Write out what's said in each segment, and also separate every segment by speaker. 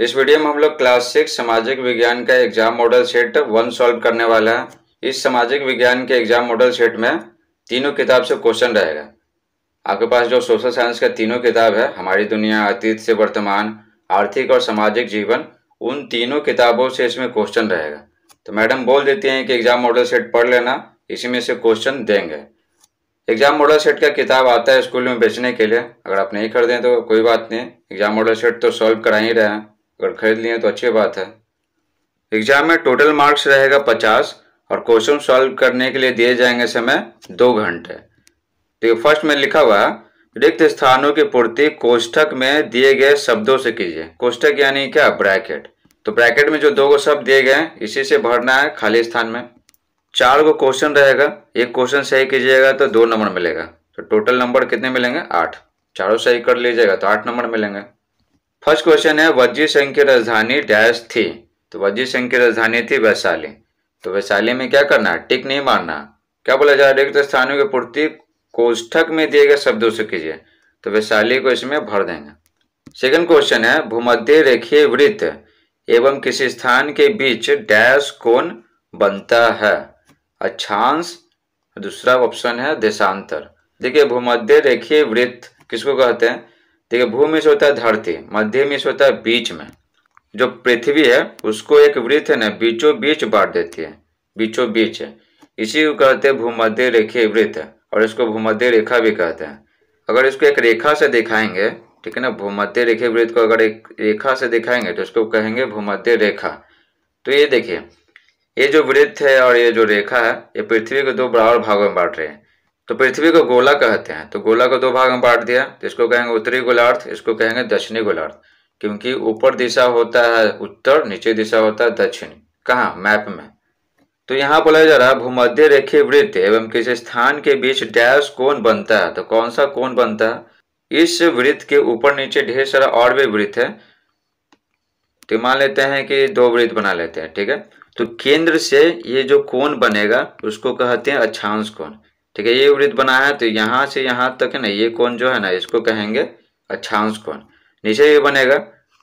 Speaker 1: इस वीडियो में हम लोग क्लास सिक्स सामाजिक विज्ञान का exam model set one solve करने वाला है इस सामाजिक विज्ञान के एग्जाम मॉडल सेट में तीनों किताब से क्वेश्चन रहेगा आपके पास जो सोशल साइंस का तीनों किताब है हमारी दुनिया अतीत से वर्तमान आर्थिक और सामाजिक जीवन उन तीनों किताबों से इसमें क्वेश्चन रहेगा तो मैडम बोल देती हैं कि एग्जाम मॉडल सेट पढ़ लेना इसी में से क्वेश्चन देंगे एग्जाम मॉडल सेट का किताब आता है स्कूल में बेचने के लिए अगर आप नहीं खरीदें तो कोई बात नहीं एग्जाम मॉडल सेट तो सॉल्व करा ही रहे हैं अगर खरीद लिए तो अच्छी बात है एग्जाम में टोटल मार्क्स रहेगा पचास और क्वेश्चन सॉल्व करने के लिए दिए जाएंगे समय दो घंटे देखिए तो फर्स्ट में लिखा हुआ रिक्त स्थानों की पूर्ति कोष्ठक में दिए गए शब्दों से कीजिए कोष्ठक यानी क्या ब्रैकेट तो ब्रैकेट में जो दो गो शब्द दिए गए इसी से भरना है खाली स्थान में चार गो क्वेश्चन रहेगा एक क्वेश्चन सही कीजिएगा तो दो नंबर मिलेगा तो टोटल नंबर कितने मिलेंगे आठ चारों सही कर लीजिएगा तो आठ नंबर मिलेंगे फर्स्ट क्वेश्चन है वज्जी संघ की राजधानी डैश थी तो वज्जी संघ की राजधानी थी वैशाली तो वैशाली में क्या करना है टिक नहीं मारना क्या बोला जा रहा है तो स्थानों की पूर्ति कोष्ठक में दिए गए शब्दों से कीजिए तो वैशाली को इसमें भर देंगे सेकंड क्वेश्चन है भूमध्य रेखीय वृत्त एवं किसी स्थान के बीच डैश कोण बनता है अक्षांश दूसरा ऑप्शन है देशांतर देखिए भूमध्य रेखीय वृत्त किसको कहते हैं ठीक है भूमि में से होता है धरती मध्य में से होता है बीच में जो पृथ्वी है उसको एक वृत्त है ना बीचों बीच बांट देती है बीचों बीच है इसी को कहते हैं भूमध्य रेखीय वृत्त और इसको भूमध्य रेखा भी कहते हैं अगर इसको एक रेखा से दिखाएंगे ठीक है ना भूमध्य रेखीय वृत्त को अगर एक रेखा से दिखाएंगे तो इसको कहेंगे भूमध्य रेखा तो ये देखिए ये जो वृत्त है और ये जो रेखा है ये पृथ्वी के दो बराबर भागों में बांट रहे हैं तो पृथ्वी को गोला कहते हैं तो गोला को दो भाग में बांट दिया तो इसको कहेंगे उत्तरी गोलार्थ इसको कहेंगे दक्षिणी गोलार्थ क्योंकि ऊपर दिशा होता है उत्तर नीचे दिशा होता है दक्षिण कहा मैप में तो यहाँ बोला जा रहा है भूमध्य रेखी वृत्त एवं किसी स्थान के बीच डैश कौन बनता है तो कौन सा कौन बनता है इस वृत्त के ऊपर नीचे ढेर सारा और भी वृत्त है तो मान लेते हैं कि दो वृत्त बना लेते हैं ठीक है तो केंद्र से ये जो कौन बनेगा उसको कहते हैं अच्छांश कोण ठीक है ये वृत्त बना है तो यहाँ से यहाँ तक है ना ये कौन जो है ना इसको कहेंगे अच्छांश कोण नीचे ये बनेगा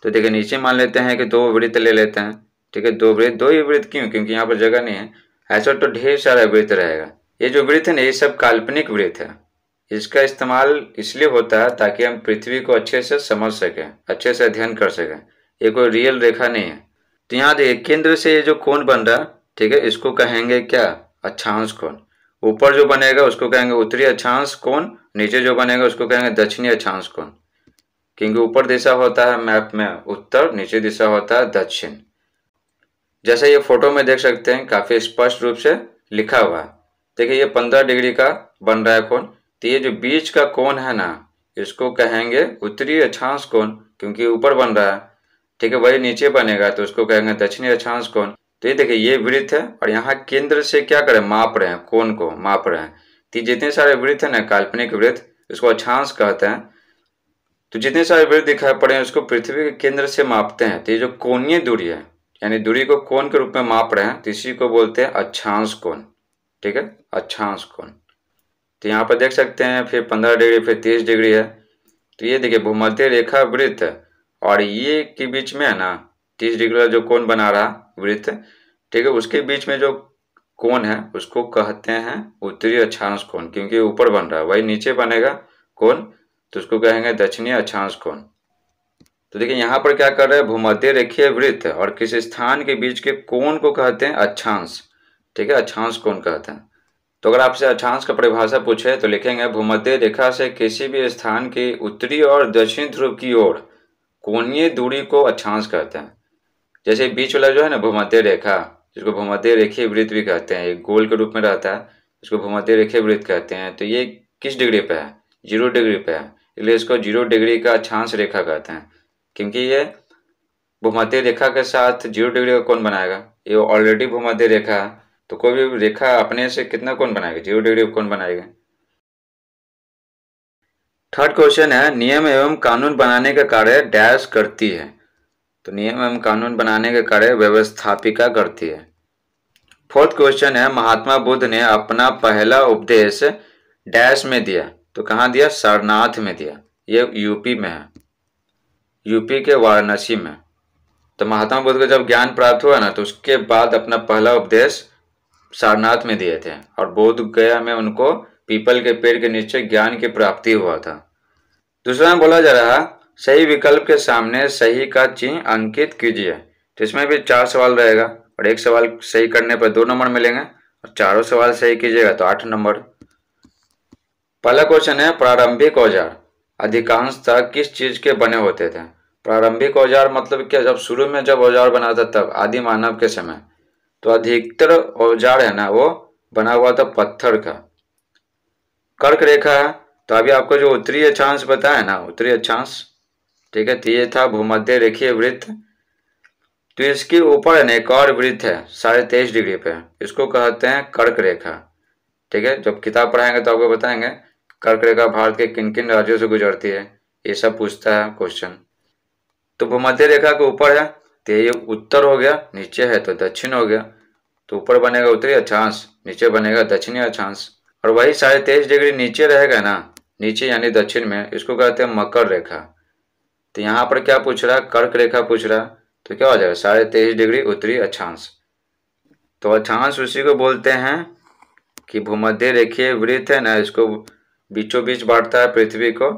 Speaker 1: तो देखिए नीचे मान लेते हैं कि दो वृत्त ले लेते हैं ठीक है दो वृत्त दो ही वृत्त क्यों क्योंकि यहाँ पर जगह नहीं है ऐसा तो ढेर सारा वृत्त रहेगा ये जो वृत्त है ना ये सब काल्पनिक वृत्त है इसका इस्तेमाल इसलिए होता है ताकि हम पृथ्वी को अच्छे से समझ सकें अच्छे से अध्ययन कर सकें ये कोई रियल रेखा नहीं है तो यहाँ देखिए केंद्र से ये जो कोण बन रहा है ठीक है इसको कहेंगे क्या अच्छांश कोण ऊपर जो बनेगा उसको कहेंगे उत्तरी अक्षांश कौन नीचे जो बनेगा उसको कहेंगे दक्षिणी अक्षांश कौन क्योंकि ऊपर दिशा होता है मैप में उत्तर नीचे दिशा होता है दक्षिण जैसे ये फोटो में देख सकते हैं काफ़ी स्पष्ट रूप से लिखा हुआ है देखिये ये पंद्रह डिग्री का बन रहा है कौन तो ये जो बीच का कौन है ना इसको कहेंगे उत्तरी अक्षांश कौन क्योंकि ऊपर बन रहा है ठीक है वही नीचे बनेगा तो उसको कहेंगे दक्षिणी अक्षांश कौन तो ये देखिए ये वृत्त है और यहाँ केंद्र से क्या करें माप रहे हैं कौन को माप रहे हैं तो जितने सारे वृत्त हैं ना काल्पनिक वृत्त इसको अक्षांश कहते हैं तो जितने सारे वृत्त दिखाई पड़े हैं उसको पृथ्वी के केंद्र से मापते हैं तो ये जो कोणीय दूरी है यानी दूरी को कोण के रूप में माप रहे हैं तो इसी को बोलते हैं अच्छांश कोण ठीक है अच्छांश कोण तो यहाँ पर देख सकते हैं फिर पंद्रह डिग्री फिर तीस डिग्री है तो ये देखिए भूमध्य रेखा वृत्त और ये के बीच में है ना तीस डिग्री का जो कोण बना रहा वृत्त ठीक है उसके बीच में जो कोण है उसको कहते हैं उत्तरी अक्षांश कोण क्योंकि ऊपर बन रहा है वही नीचे बनेगा कोण तो उसको कहेंगे दक्षिणी अक्षांश कोण तो देखिए यहाँ पर क्या कर रहे हैं भूमध्य रेखीय वृत्त और किस स्थान के बीच के कोण को कहते हैं अक्षांश ठीक है अक्षांश कोण कहते हैं तो अगर आपसे अक्षांश का परिभाषा पूछे तो लिखेंगे भूमध्य रेखा से किसी भी स्थान की उत्तरी और दक्षिण ध्रुव की ओर कोणीय दूरी को अक्षांश कहते हैं जैसे बीच वाला जो है ना भूमध्य रेखा जिसको भूमध्य रेखे वृत्त भी कहते हैं एक गोल के रूप में रहता है इसको भूमध्य रेखे वृत्त कहते हैं तो ये किस डिग्री पे है जीरो डिग्री पे है इसलिए इसको जीरो डिग्री का अक्षांश रेखा कहते हैं क्योंकि ये भूमध्य रेखा के साथ जीरो डिग्री का कौन बनाएगा ये ऑलरेडी भूमध्य रेखा है तो कोई भी रेखा अपने से कितना कौन बनाएगा जीरो डिग्री कौन बनाएगा थर्ड क्वेश्चन है नियम एवं कानून बनाने का कार्य डैश करती है तो नियम एवं कानून बनाने के कार्य व्यवस्थापिका करती है फोर्थ क्वेश्चन है महात्मा बुद्ध ने अपना पहला उपदेश डैश में दिया तो कहाँ दिया सारनाथ में दिया ये यूपी में है यूपी के वाराणसी में तो महात्मा बुद्ध को जब ज्ञान प्राप्त हुआ ना तो उसके बाद अपना पहला उपदेश सारनाथ में दिए थे और बोध गया में उनको पीपल के पेड़ के नीचे ज्ञान की प्राप्ति हुआ था दूसरा में बोला जा रहा सही विकल्प के सामने सही का चिन्ह अंकित कीजिए तो इसमें भी चार सवाल रहेगा और एक सवाल सही करने पर दो नंबर मिलेंगे और चारों सवाल सही कीजिएगा तो आठ नंबर पहला क्वेश्चन है प्रारंभिक औजार अधिकांशतः किस चीज़ के बने होते थे प्रारंभिक औजार मतलब क्या जब शुरू में जब औजार बना था तब आदि मानव के समय तो अधिकतर औजार है ना वो बना हुआ था पत्थर का कर्क रेखा है तो अभी आपको जो उत्तरी अक्षांश बताया ना उत्तरी अक्षांश ठीक है तो ये था भूमध्य रेखीय वृत्त तो इसके ऊपर है ना एक और वृत्त है साढ़े तेईस डिग्री पे इसको कहते हैं कर्क रेखा ठीक है जब किताब पढ़ाएंगे तो आपको बताएंगे कर्क रेखा भारत के किन किन राज्यों से गुजरती है ये सब पूछता है क्वेश्चन तो भूमध्य रेखा के ऊपर है तो ये उत्तर हो गया नीचे है तो दक्षिण हो गया तो ऊपर बनेगा उत्तरी अक्षांश नीचे बनेगा दक्षिणी अक्षांश और वही साढ़े तेईस डिग्री नीचे रहेगा ना नीचे यानी दक्षिण में इसको कहते हैं मकर रेखा तो यहाँ पर क्या पूछ रहा कर्क रेखा पूछ रहा तो क्या हो जाएगा साढ़े तेईस डिग्री उत्तरी अक्षांश तो अक्षांश उसी को बोलते हैं कि भूमध्य रेखीय वृत्त है ना इसको बीचों बीच बांटता है पृथ्वी को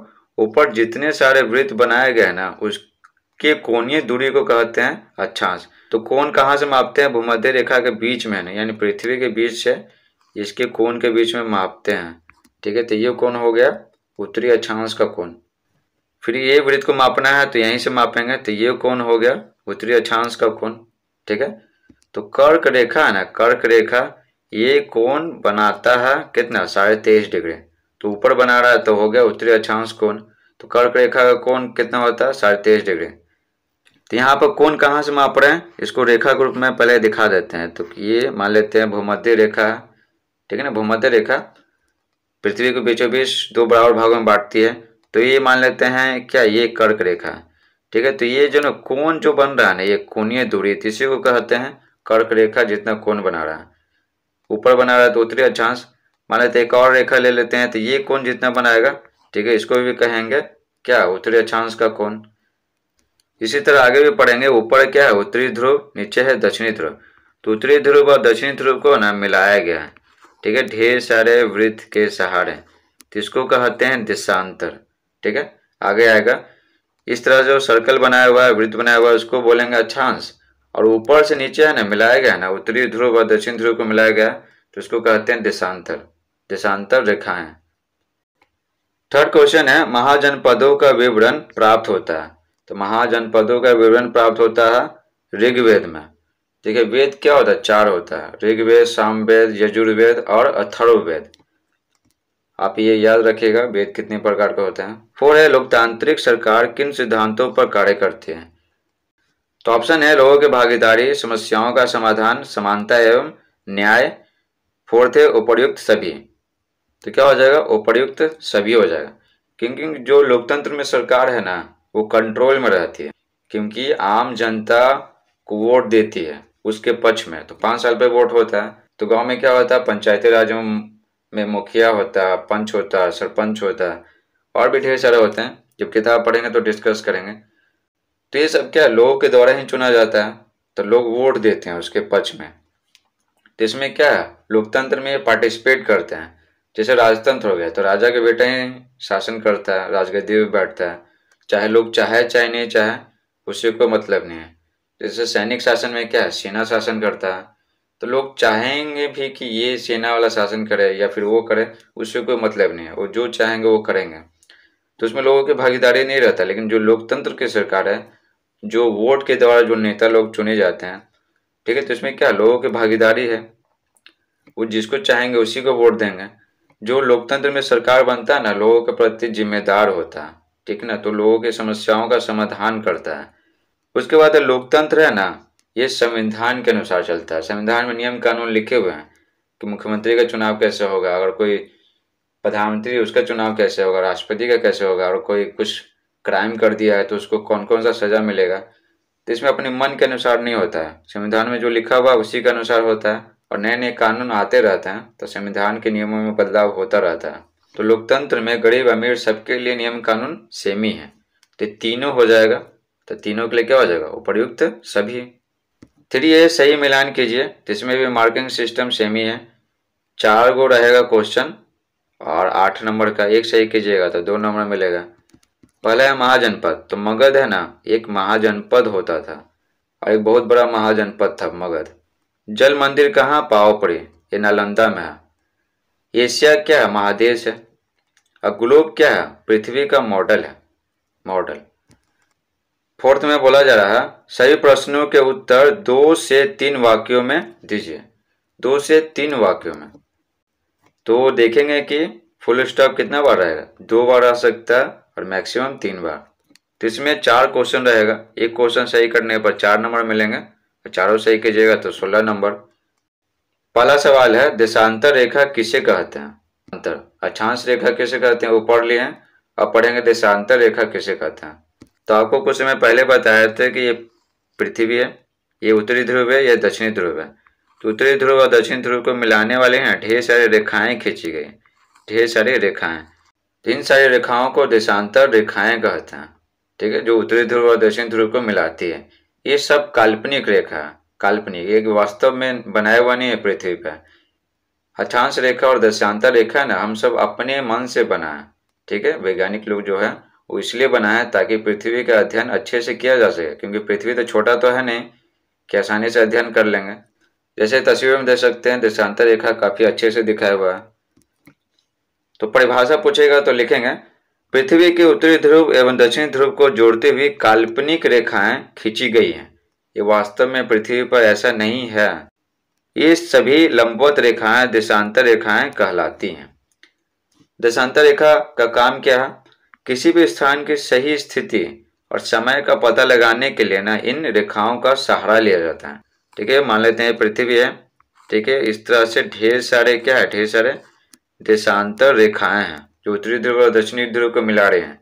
Speaker 1: ऊपर जितने सारे वृत्त बनाए गए ना उसके कोणीय दूरी को कहते हैं अक्षांश तो कोण कहाँ से मापते हैं भूमध्य रेखा के बीच में ना यानी पृथ्वी के बीच से इसके कोण के बीच में मापते हैं ठीक है तो ये कौन हो गया उत्तरी अक्षांश का कोण फिर ये वृत्त को मापना है तो यहीं से मापेंगे तो ये कौन हो गया उत्तरी अक्षांश का कौन ठीक है तो कर्क रेखा है ना कर्क रेखा ये कौन बनाता है कितना साढ़े तेईस डिग्री तो ऊपर बना रहा है तो हो गया उत्तरी अक्षांश कौन तो कर्क रेखा का कौन कितना होता है साढ़े तेईस डिग्री तो यहाँ पर कौन कहाँ से माप रहे हैं इसको रेखा के रूप में पहले दिखा देते हैं तो ये मान लेते हैं भूमध्य रेखा ठीक है ना भूमध्य रेखा पृथ्वी को बीचों बीच दो बराबर भागों में बांटती है तो ये मान लेते हैं क्या ये कर्क रेखा है ठीक है तो ये जो ना कोन जो बन रहा है ना ये कोनीय दूरी इसी को कहते हैं कर्क रेखा जितना कोण बना रहा है ऊपर बना रहा है तो उतरी अक्षांश मान लेते एक और रेखा ले लेते हैं तो ये कोण जितना बनाएगा ठीक है इसको भी कहेंगे क्या उत्तरी अक्षांश का कौन इसी तरह आगे भी पढ़ेंगे ऊपर क्या है उत्तरी ध्रुव नीचे है दक्षिणी ध्रुव तो उत्तरी ध्रुव और दक्षिणी ध्रुव को ना मिलाया गया है ठीक है ढेर सारे वृत्त के सहारे तो इसको कहते हैं दिशांतर ठीक है आगे आएगा इस तरह जो सर्कल बनाया हुआ है वृत्त बनाया हुआ है उसको बोलेंगे अक्षांश और ऊपर से नीचे है ना मिलाया गया ना उत्तरी ध्रुव और दक्षिण ध्रुव को मिलाया गया तो उसको कहते हैं देशांतर देशांतर रेखाएं थर्ड क्वेश्चन है महाजनपदों का विवरण प्राप्त होता है तो महाजनपदों का विवरण प्राप्त होता है ऋग्वेद में ठीक है वेद क्या होता है चार होता है ऋग्वेद सामवेद यजुर्वेद और अथर्ववेद आप ये याद रखिएगा वेद कितने प्रकार के होते हैं फोर है लोकतांत्रिक सरकार किन सिद्धांतों पर कार्य करती है तो ऑप्शन है लोगों की भागीदारी समस्याओं का समाधान समानता एवं न्याय फोर्थ है उपयुक्त सभी तो क्या हो जाएगा उपयुक्त सभी हो जाएगा क्योंकि जो लोकतंत्र में सरकार है ना वो कंट्रोल में रहती है क्योंकि आम जनता को वोट देती है उसके पक्ष में तो पांच साल पे वोट होता है तो गांव में क्या होता है पंचायती राज में में मुखिया होता पंच होता सरपंच होता और भी ढेर सारे होते हैं जब किताब पढ़ेंगे तो डिस्कस करेंगे तो ये सब क्या लोगों के द्वारा ही चुना जाता है तो लोग वोट देते हैं उसके पक्ष में तो इसमें क्या है लोकतंत्र में पार्टिसिपेट करते हैं जैसे राजतंत्र हो गया तो राजा के बेटा ही शासन करता है राजगद्दी पर बैठता है चाहे लोग चाहे चाहे नहीं चाहे उसे कोई मतलब नहीं है जैसे सैनिक शासन में क्या है सेना शासन करता है तो लोग चाहेंगे भी कि ये सेना वाला शासन करे या फिर वो करे उससे कोई मतलब नहीं है वो जो चाहेंगे वो करेंगे तो उसमें लोगों की भागीदारी नहीं रहता लेकिन जो लोकतंत्र की सरकार है जो वोट के द्वारा जो नेता लोग चुने जाते हैं ठीक है तो इसमें क्या लोगों की भागीदारी है वो जिसको चाहेंगे उसी को वोट देंगे जो लोकतंत्र में सरकार बनता है ना लोगों के प्रति जिम्मेदार होता है ठीक ना तो लोगों की समस्याओं का समाधान करता है उसके बाद लोकतंत्र है ना ये संविधान के अनुसार चलता है संविधान में नियम कानून लिखे हुए हैं कि मुख्यमंत्री का चुनाव कैसे होगा अगर कोई प्रधानमंत्री उसका चुनाव कैसे होगा राष्ट्रपति का कैसे होगा और कोई कुछ क्राइम कर दिया है तो उसको कौन कौन सा सज़ा मिलेगा तो इसमें अपने मन के अनुसार नहीं होता है संविधान में जो लिखा हुआ उसी के अनुसार होता है और नए नए कानून आते रहते हैं तो संविधान के नियमों में बदलाव होता रहता है तो लोकतंत्र में गरीब अमीर सबके लिए नियम कानून सेम ही है तो तीनों हो जाएगा तो तीनों के लिए क्या हो जाएगा उपयुक्त सभी थ्री ए सही मिलान कीजिए तो इसमें भी मार्किंग सिस्टम सेम ही है चार गो रहेगा क्वेश्चन और आठ नंबर का एक सही कीजिएगा तो दो नंबर मिलेगा पहला है महाजनपद तो मगध है ना एक महाजनपद होता था और एक बहुत बड़ा महाजनपद था मगध जल मंदिर कहाँ पावपड़ी ये नालंदा में है एशिया क्या है महादेश है और ग्लोब क्या है पृथ्वी का मॉडल है मॉडल फोर्थ में बोला जा रहा है सही प्रश्नों के उत्तर दो से तीन वाक्यों में दीजिए दो से तीन वाक्यों में तो देखेंगे कि फुल स्टॉप कितना बार रहेगा दो बार आ सकता है और मैक्सिमम तीन बार तो इसमें चार क्वेश्चन रहेगा एक क्वेश्चन सही करने पर चार नंबर मिलेंगे और तो चारों सही कीजिएगा तो सोलह नंबर पहला सवाल है देशांतर रेखा किसे कहते हैं अंतर अक्षांश रेखा किसे कहते हैं वो पढ़ लिए हैं अब पढ़ेंगे देशांतर रेखा किसे कहते हैं तो आपको कुछ समय पहले बताया था कि ये पृथ्वी है ये उत्तरी ध्रुव है या दक्षिणी ध्रुव है तो उत्तरी ध्रुव और दक्षिणी ध्रुव को मिलाने वाले हैं ढेर सारी रेखाएं खींची गई ढेर सारी रेखाएं इन सारी रेखाओं को देशांतर रेखाएं कहते हैं ठीक है जो उत्तरी ध्रुव और दक्षिण ध्रुव को मिलाती है ये सब काल्पनिक रेखा काल्पनिक एक वास्तव में बनाया हुआ नहीं है पृथ्वी पर अक्षांश रेखा और दशांतर रेखा ना हम सब अपने मन से बना है ठीक है वैज्ञानिक लोग जो है वो इसलिए बना है ताकि पृथ्वी का अध्ययन अच्छे से किया जा सके क्योंकि पृथ्वी तो छोटा तो है नहीं कि आसानी से अध्ययन कर लेंगे जैसे तस्वीर में देख सकते हैं देशांतर रेखा काफ़ी अच्छे से दिखाया हुआ है तो परिभाषा पूछेगा तो लिखेंगे पृथ्वी के उत्तरी ध्रुव एवं दक्षिणी ध्रुव को जोड़ती हुई काल्पनिक रेखाएं खींची गई हैं ये वास्तव में पृथ्वी पर ऐसा नहीं है ये सभी लंबवत रेखाएं देशांतर रेखाएं कहलाती हैं देशांतर रेखा का काम क्या है किसी भी स्थान की सही स्थिति और समय का पता लगाने के लिए ना इन रेखाओं का सहारा लिया जाता है ठीक है मान लेते हैं पृथ्वी है ठीक है इस तरह से ढेर सारे क्या है ढेर सारे देशांतर रेखाएं हैं जो उत्तरी ध्रुव और दक्षिणी ध्रुव को मिला रहे हैं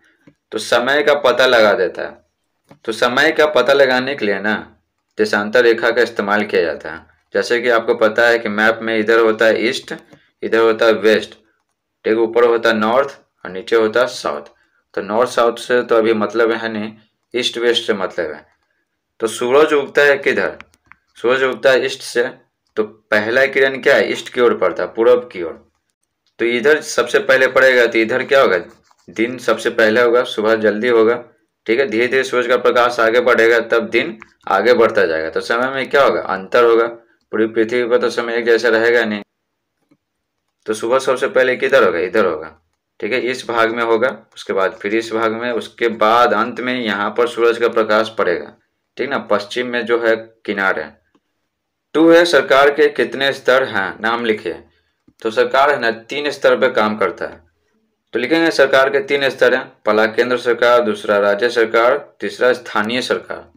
Speaker 1: तो समय का पता लगा देता है तो समय का पता लगाने के लिए ना देशांतर रेखा का इस्तेमाल किया जाता है जैसे कि आपको पता है कि मैप में इधर होता है ईस्ट इधर होता है वेस्ट ठीक ऊपर होता है नॉर्थ और नीचे होता है साउथ तो नॉर्थ साउथ से तो अभी मतलब है नहीं ईस्ट वेस्ट से मतलब है तो सूरज उगता है किधर सूरज उगता है ईस्ट से तो पहला किरण क्या है ईस्ट की ओर पड़ता है पूर्व की ओर तो इधर सबसे पहले पड़ेगा तो इधर क्या होगा दिन सबसे पहले होगा सुबह जल्दी होगा ठीक है धीरे धीरे सूरज का प्रकाश आगे बढ़ेगा तब दिन आगे बढ़ता जाएगा तो समय में क्या होगा अंतर होगा पूरी पृथ्वी का तो समय एक जैसा रहेगा नहीं तो सुबह सबसे पहले किधर होगा इधर होगा ठीक है इस भाग में होगा उसके बाद फिर इस भाग में उसके बाद अंत में यहाँ पर सूरज का प्रकाश पड़ेगा ठीक ना पश्चिम में जो है किनारे है टू है सरकार के कितने स्तर हैं नाम लिखिए तो सरकार है ना तीन स्तर पर काम करता है तो लिखेंगे सरकार के तीन स्तर हैं पहला केंद्र सरकार दूसरा राज्य सरकार तीसरा स्थानीय सरकार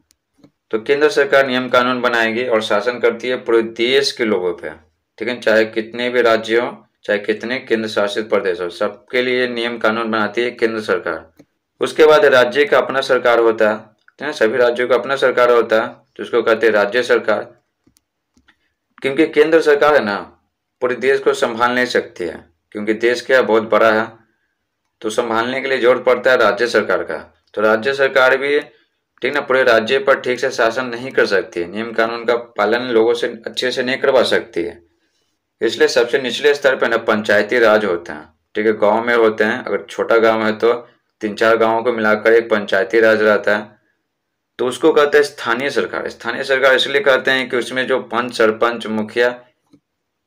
Speaker 1: तो केंद्र सरकार नियम कानून बनाएगी और शासन करती है पूरे देश के लोगों पे ठीक है चाहे कितने भी राज्य हो चाहे कितने केंद्र शासित प्रदेश हो सबके लिए नियम कानून बनाती है केंद्र सरकार उसके बाद राज्य का अपना सरकार होता है तो सभी राज्यों का अपना सरकार होता है जिसको तो कहते हैं राज्य सरकार क्योंकि केंद्र सरकार है ना पूरे देश को संभाल नहीं सकती है क्योंकि देश क्या बहुत बड़ा है तो संभालने के लिए जोर पड़ता है राज्य सरकार का तो राज्य सरकार भी ठीक ना पूरे राज्य पर ठीक से शासन नहीं कर सकती नियम कानून का पालन लोगों से अच्छे से नहीं करवा सकती है इसलिए सबसे निचले स्तर पर ना पंचायती राज होते हैं ठीक है गांव में होते हैं अगर छोटा गांव है तो तीन चार गांवों को मिलाकर एक पंचायती राज रहता है तो उसको कहते हैं स्थानीय सरकार स्थानीय सरकार इसलिए कहते हैं कि उसमें जो पंच सरपंच मुखिया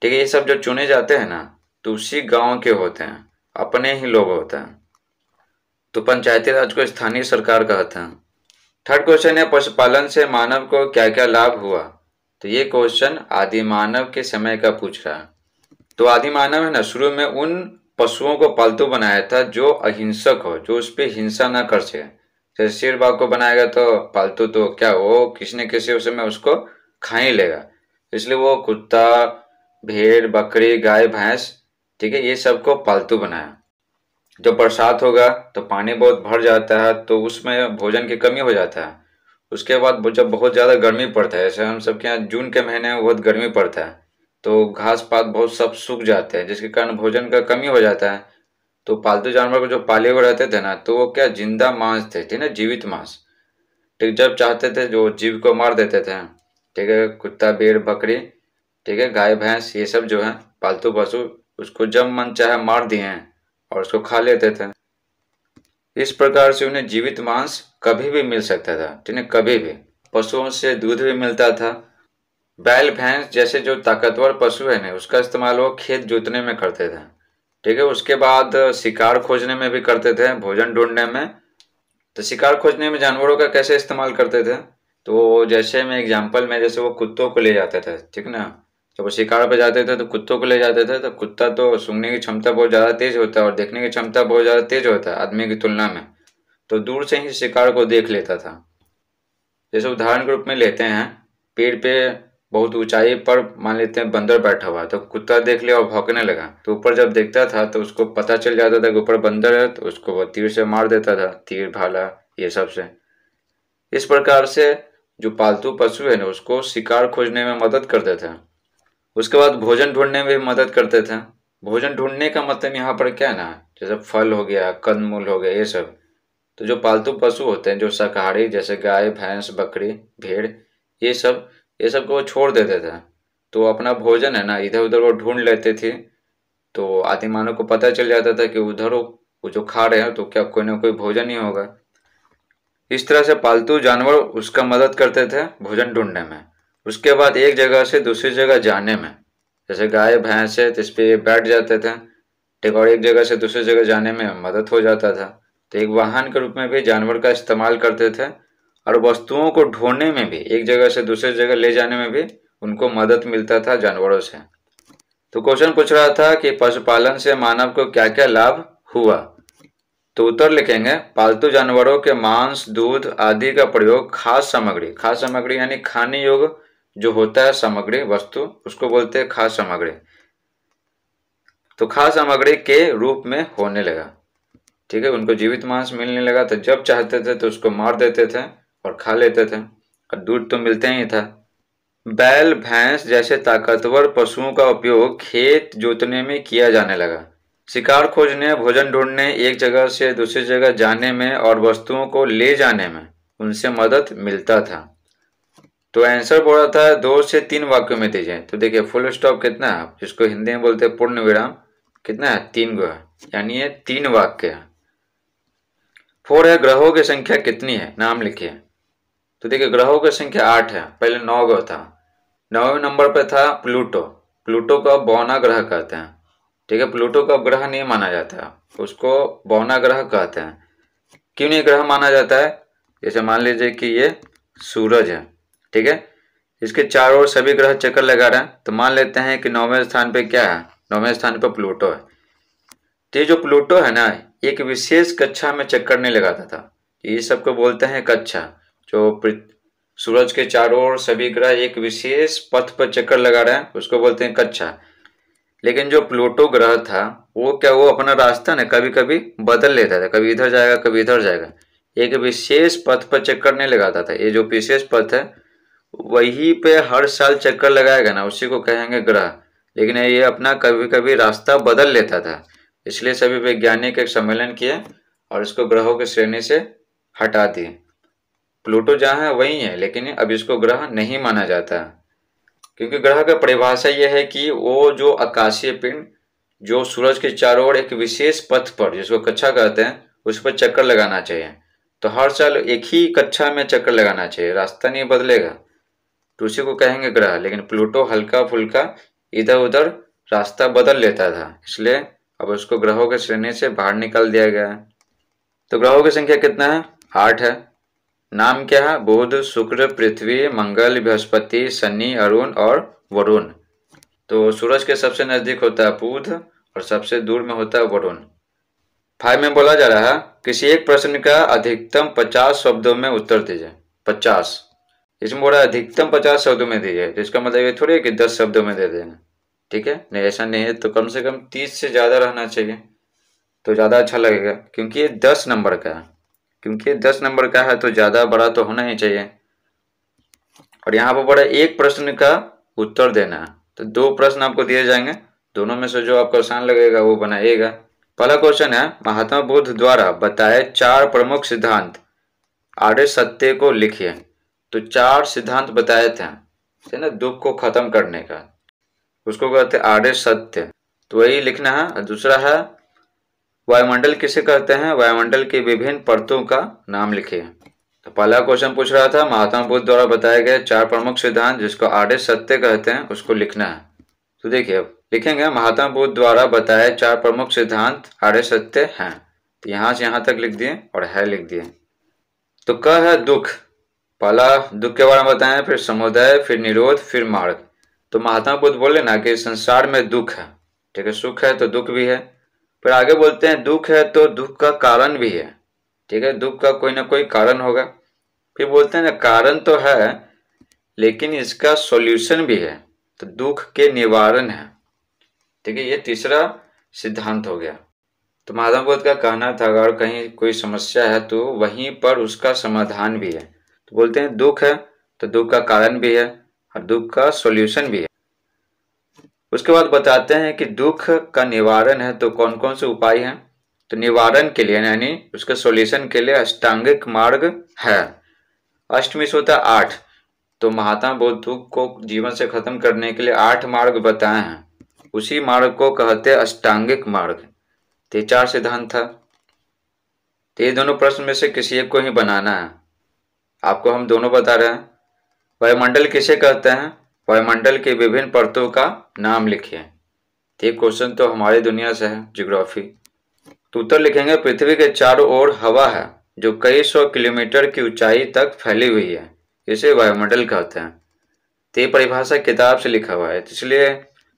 Speaker 1: ठीक है ये सब जो चुने जाते हैं ना तो उसी गाँव के होते हैं अपने ही लोग होते हैं तो पंचायती राज को स्थानीय सरकार कहते हैं थर्ड क्वेश्चन है पशुपालन से मानव को क्या क्या लाभ हुआ तो ये क्वेश्चन आदि मानव के समय का पूछ रहा है तो आदि मानव है ना शुरू में उन पशुओं को पालतू बनाया था जो अहिंसक हो जो उस पर हिंसा ना कर सके जैसे शेर बाग को बनाएगा तो पालतू तो क्या हो किसने किसी उस समय उसको खा ही लेगा तो इसलिए वो कुत्ता भेड़ बकरी गाय भैंस ठीक है ये सबको पालतू बनाया जब बरसात होगा तो पानी बहुत भर जाता है तो उसमें भोजन की कमी हो जाता है उसके बाद जब बहुत ज़्यादा गर्मी पड़ता है जैसे हम सबके यहाँ जून के महीने में बहुत गर्मी पड़ता है तो घास पात बहुत सब सूख जाते हैं जिसके कारण भोजन का कमी हो जाता है तो पालतू जानवर को जो पाले हुए रहते थे ना तो वो क्या जिंदा मांस थे ठीक है जीवित मांस ठीक जब चाहते थे जो जीव को मार देते थे ठीक है कुत्ता बेर बकरी ठीक है गाय भैंस ये सब जो है पालतू पशु उसको जब मन चाहे मार दिए हैं और उसको खा लेते थे इस प्रकार से उन्हें जीवित मांस कभी भी मिल सकता था जिन्हें कभी भी पशुओं से दूध भी मिलता था बैल भैंस जैसे जो ताकतवर पशु है ना उसका इस्तेमाल वो खेत जोतने में करते थे ठीक है उसके बाद शिकार खोजने में भी करते थे भोजन ढूंढने में तो शिकार खोजने में जानवरों का कैसे इस्तेमाल करते थे तो जैसे मैं एग्जाम्पल में जैसे वो कुत्तों को ले जाते थे ठीक ना जब वो शिकार पर जाते थे तो कुत्तों को ले जाते थे तो कुत्ता तो सूंघने की क्षमता बहुत ज़्यादा तेज़ होता है और देखने की क्षमता बहुत ज़्यादा तेज़ होता है आदमी की तुलना में तो दूर से ही शिकार को देख लेता था जैसे उदाहरण के रूप में लेते हैं पेड़ पे बहुत ऊंचाई पर मान लेते हैं बंदर बैठा हुआ तो कुत्ता देख लिया और भौंकने लगा तो ऊपर जब देखता था तो उसको पता चल जाता था कि ऊपर बंदर है तो उसको वो तीर से मार देता था तीर भाला ये सब से इस प्रकार से जो पालतू पशु है ना उसको शिकार खोजने में मदद करते थे उसके बाद भोजन ढूंढने में भी मदद करते थे भोजन ढूंढने का मतलब यहाँ पर क्या ना जैसे फल हो गया कंद मूल हो गया ये सब तो जो पालतू पशु होते हैं जो शाकाहारी जैसे गाय भैंस बकरी भेड़ ये सब ये सब को वो छोड़ देते थे तो अपना भोजन है ना इधर उधर वो ढूंढ लेते थे तो आदिमानों को पता चल जाता था कि उधर वो जो खा रहे हैं तो क्या कोई ना कोई भोजन ही होगा इस तरह से पालतू जानवर उसका मदद करते थे भोजन ढूंढने में उसके बाद एक जगह से दूसरी जगह जाने में जैसे गाय भैंस है तो इस पर बैठ जाते थे ठीक और एक जगह से दूसरी जगह जाने में मदद हो जाता था तो एक वाहन के रूप में भी जानवर का इस्तेमाल करते थे और वस्तुओं को ढोने में भी एक जगह से दूसरी जगह ले जाने में भी उनको मदद मिलता था जानवरों से तो क्वेश्चन पूछ रहा था कि पशुपालन से मानव को क्या क्या लाभ हुआ तो उत्तर लिखेंगे पालतू जानवरों के मांस दूध आदि का प्रयोग खास सामग्री खास सामग्री यानी खाने योग्य जो होता है सामग्री वस्तु उसको बोलते हैं खास सामग्री तो खास सामग्री के रूप में होने लगा ठीक है उनको जीवित मांस मिलने लगा तो जब चाहते थे तो उसको मार देते थे और खा लेते थे और दूध तो मिलते ही था बैल भैंस जैसे ताकतवर पशुओं का उपयोग खेत जोतने में किया जाने लगा शिकार खोजने भोजन ढूंढने एक जगह से दूसरी जगह जाने में और वस्तुओं को ले जाने में उनसे मदद मिलता था तो आंसर बोला था दो से तीन वाक्यों में दीजिए जाए तो देखिए फुल स्टॉप कितना है जिसको हिंदी में बोलते हैं पूर्ण विराम कितना है तीन गो है यानी ये तीन वाक्य है फोर है ग्रहों की संख्या कितनी है नाम लिखिए तो देखिए ग्रहों की संख्या आठ है पहले नौ गो था नौवें नंबर पर था प्लूटो प्लूटो को अब बौना ग्रह कहते हैं ठीक है प्लूटो को अब ग्रह नहीं माना जाता उसको बौना ग्रह कहते हैं क्यों नहीं ग्रह माना जाता है जैसे मान लीजिए कि ये सूरज है ठीक है इसके चारों ओर सभी ग्रह चक्कर लगा रहे हैं तो मान लेते हैं कि नौवे स्थान पे क्या है नौवे स्थान पे प्लूटो है तो ये जो प्लूटो है ना एक विशेष कक्षा में चक्कर नहीं लगाता था ये सबको बोलते हैं कक्षा जो सूरज के चारों ओर सभी ग्रह एक विशेष पथ पर चक्कर लगा रहे हैं उसको बोलते हैं कक्षा लेकिन जो प्लूटो ग्रह था वो क्या वो अपना रास्ता ना कभी कभी बदल लेता था कभी इधर जाएगा कभी इधर जाएगा एक विशेष पथ पर चक्कर नहीं लगाता था ये जो विशेष पथ है वही पे हर साल चक्कर लगाएगा ना उसी को कहेंगे ग्रह लेकिन ये अपना कभी कभी रास्ता बदल लेता था इसलिए सभी वैज्ञानिक एक सम्मेलन किए और इसको ग्रहों की श्रेणी से हटा दिए प्लूटो जहाँ है वही है लेकिन अब इसको ग्रह नहीं माना जाता क्योंकि ग्रह का परिभाषा यह है कि वो जो आकाशीय पिंड जो सूरज के चारों ओर एक विशेष पथ पर जिसको कक्षा कहते हैं उस पर चक्कर लगाना चाहिए तो हर साल एक ही कक्षा में चक्कर लगाना चाहिए रास्ता नहीं बदलेगा तो उसी को कहेंगे ग्रह लेकिन प्लूटो हल्का फुल्का इधर उधर रास्ता बदल लेता था इसलिए अब उसको ग्रहों के श्रेणी से बाहर निकाल दिया गया है तो ग्रहों की संख्या कितना है आठ है नाम क्या है बुध शुक्र पृथ्वी मंगल बृहस्पति शनि अरुण और वरुण तो सूरज के सबसे नज़दीक होता है बुध और सबसे दूर में होता है वरुण फाइव में बोला जा रहा है किसी एक प्रश्न का अधिकतम पचास शब्दों में उत्तर दीजिए पचास इसमें बोला अधिकतम पचास शब्दों में दी जाए तो इसका मतलब ये थोड़ी है कि दस शब्दों में दे देना ठीक है नहीं ऐसा नहीं है तो कम से कम तीस से ज़्यादा रहना चाहिए तो ज़्यादा अच्छा लगेगा क्योंकि ये दस नंबर का है क्योंकि ये दस नंबर का है तो ज़्यादा बड़ा तो होना ही चाहिए और यहाँ पर बड़ा एक प्रश्न का उत्तर देना है तो दो प्रश्न आपको दिए जाएंगे दोनों में से जो आपको आसान लगेगा वो बनाइएगा पहला क्वेश्चन है महात्मा बुद्ध द्वारा बताए चार प्रमुख सिद्धांत आर्य सत्य को लिखिए तो चार सिद्धांत बताए थे है ना दुख को खत्म करने का उसको कहते आर्य सत्य तो वही लिखना है दूसरा है वायुमंडल किसे कहते हैं वायुमंडल के विभिन्न परतों का नाम लिखे तो पहला क्वेश्चन पूछ रहा था महात्मा बुद्ध द्वारा बताए गए चार प्रमुख सिद्धांत जिसको आर्य सत्य कहते हैं उसको लिखना है तो देखिए अब लिखेंगे महात्मा बुद्ध द्वारा बताए चार प्रमुख सिद्धांत आर्य सत्य हैं तो से यहां तक लिख दिए और है लिख दिए तो क है दुख पहला दुख के बारे में बताएं फिर समुदाय फिर निरोध फिर मार्ग तो महात्मा बुद्ध बोले ना कि संसार में दुख है ठीक है सुख है तो दुख भी है फिर आगे बोलते हैं दुख है तो दुख का कारण भी है ठीक है दुख का कोई ना कोई कारण होगा फिर बोलते हैं ना कारण तो है लेकिन इसका सॉल्यूशन भी है तो दुख के निवारण है ठीक है ये तीसरा सिद्धांत हो गया तो महात्मा बुद्ध का कहना था अगर कहीं कोई समस्या है तो वहीं पर उसका समाधान भी है तो बोलते हैं दुख है तो दुख का कारण भी है और दुख का सॉल्यूशन भी है उसके बाद बताते हैं कि दुख का निवारण है तो कौन कौन से उपाय हैं तो निवारण के लिए यानी उसके सॉल्यूशन के लिए अष्टांगिक मार्ग है अष्टमी सोता आठ तो महात्मा बोध दुख को जीवन से खत्म करने के लिए आठ मार्ग बताए हैं उसी मार्ग को कहते अष्टांगिक मार्ग तो चार सिद्धांत था तो ये दोनों प्रश्न में से किसी एक को ही बनाना है आपको हम दोनों बता रहे हैं वायुमंडल किसे कहते हैं वायुमंडल के विभिन्न परतों का नाम लिखिए ये क्वेश्चन तो हमारी दुनिया से है जियोग्राफी तो उत्तर लिखेंगे पृथ्वी के चारों ओर हवा है जो कई सौ किलोमीटर की ऊंचाई तक फैली हुई है इसे वायुमंडल कहते हैं तो ये परिभाषा किताब से लिखा हुआ है तो इसलिए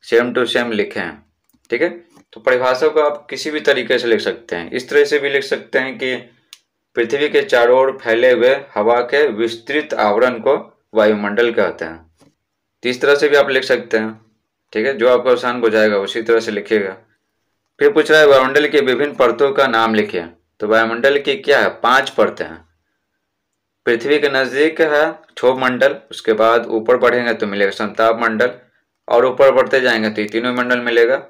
Speaker 1: सेम टू सेम लिखे हैं ठीक है तो परिभाषा को आप किसी भी तरीके से लिख सकते हैं इस तरह से भी लिख सकते हैं कि पृथ्वी के चारों ओर फैले हुए हवा के विस्तृत आवरण को वायुमंडल कहते हैं तो इस तरह से भी आप लिख सकते हैं ठीक है जो आपको आसान हो जाएगा उसी तरह से लिखिएगा फिर पूछ रहा है वायुमंडल के विभिन्न परतों का नाम लिखिए तो वायुमंडल की क्या है पांच परतें हैं पृथ्वी के नज़दीक है क्षोभ मंडल उसके बाद ऊपर बढ़ेंगे तो मिलेगा संताप मंडल और ऊपर बढ़ते जाएंगे तो तीनों मंडल मिलेगा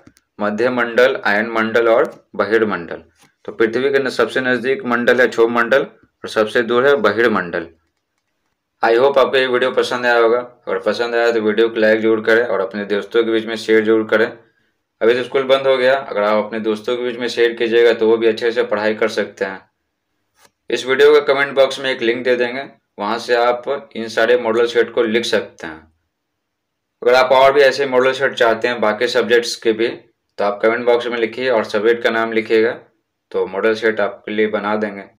Speaker 1: मध्य मंडल आयन मंडल और बहिर्मंडल तो पृथ्वी के सबसे नज़दीक मंडल है छोभ मंडल और सबसे दूर है बहिर्मंडल आई होप आपको ये वीडियो पसंद आया होगा अगर पसंद आया तो वीडियो को लाइक जरूर करें और अपने दोस्तों के बीच में शेयर जरूर करें अभी तो स्कूल बंद हो गया अगर आप अपने दोस्तों के बीच में शेयर कीजिएगा तो वो भी अच्छे से पढ़ाई कर सकते हैं इस वीडियो के कमेंट बॉक्स में एक लिंक दे देंगे वहाँ से आप इन सारे मॉडल सेट को लिख सकते हैं अगर आप और भी ऐसे मॉडल सेट चाहते हैं बाकी सब्जेक्ट्स के भी तो आप कमेंट बॉक्स में लिखिए और सब्जेक्ट का नाम लिखिएगा तो मॉडल सेट आपके लिए बना देंगे